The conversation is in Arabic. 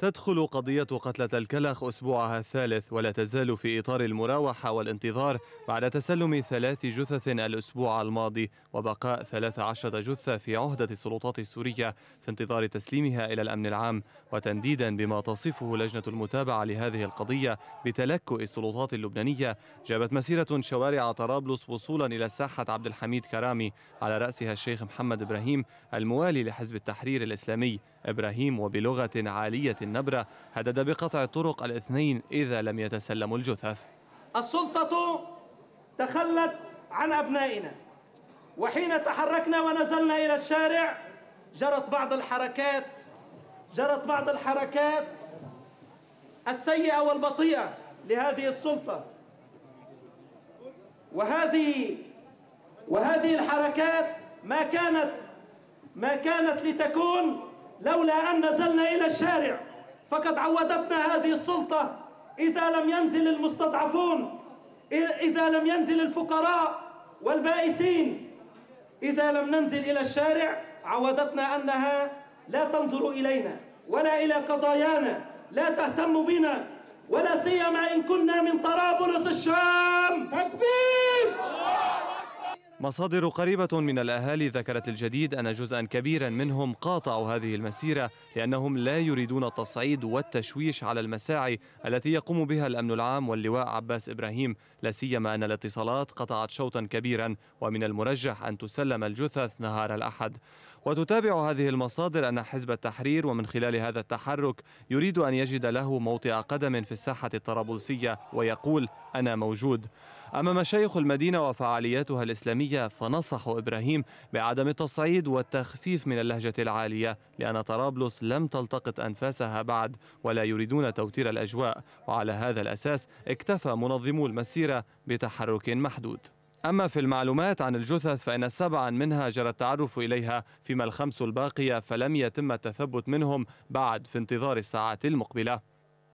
تدخل قضية قتلة الكلخ أسبوعها الثالث ولا تزال في إطار المراوحة والانتظار بعد تسلم ثلاث جثث الأسبوع الماضي وبقاء 13 جثة في عهدة السلطات السورية في انتظار تسليمها إلى الأمن العام وتنديدا بما تصفه لجنة المتابعة لهذه القضية بتلكؤ السلطات اللبنانية جابت مسيرة شوارع طرابلس وصولا إلى ساحة عبد الحميد كرامي على رأسها الشيخ محمد إبراهيم الموالي لحزب التحرير الإسلامي إبراهيم وبلغة عالية النبرة هدد بقطع الطرق الاثنين إذا لم يتسلموا الجثث السلطة تخلت عن أبنائنا وحين تحركنا ونزلنا إلى الشارع جرت بعض الحركات جرت بعض الحركات السيئة والبطيئة لهذه السلطة وهذه وهذه الحركات ما كانت ما كانت لتكون لولا أن نزلنا إلى الشارع فقد عودتنا هذه السلطة إذا لم ينزل المستضعفون إذا لم ينزل الفقراء والبائسين إذا لم ننزل إلى الشارع عودتنا أنها لا تنظر إلينا ولا إلى قضايانا لا تهتم بنا ولا سيما إن كنا من طرابلس الشام تكبير مصادر قريبة من الأهالي ذكرت الجديد أن جزءا كبيرا منهم قاطعوا هذه المسيرة لأنهم لا يريدون التصعيد والتشويش على المساعي التي يقوم بها الأمن العام واللواء عباس إبراهيم لا سيما أن الاتصالات قطعت شوطا كبيرا ومن المرجح أن تسلم الجثث نهار الأحد وتتابع هذه المصادر أن حزب التحرير ومن خلال هذا التحرك يريد أن يجد له موطئ قدم في الساحة الطرابلسية ويقول أنا موجود أما مشايخ المدينة وفعالياتها الإسلامية فنصحوا إبراهيم بعدم التصعيد والتخفيف من اللهجة العالية لأن طرابلس لم تلتقط أنفاسها بعد ولا يريدون توتير الأجواء وعلى هذا الأساس اكتفى منظمو المسيرة بتحرك محدود أما في المعلومات عن الجثث فإن سبعا منها جرى التعرف إليها فيما الخمس الباقية فلم يتم التثبت منهم بعد في انتظار الساعات المقبلة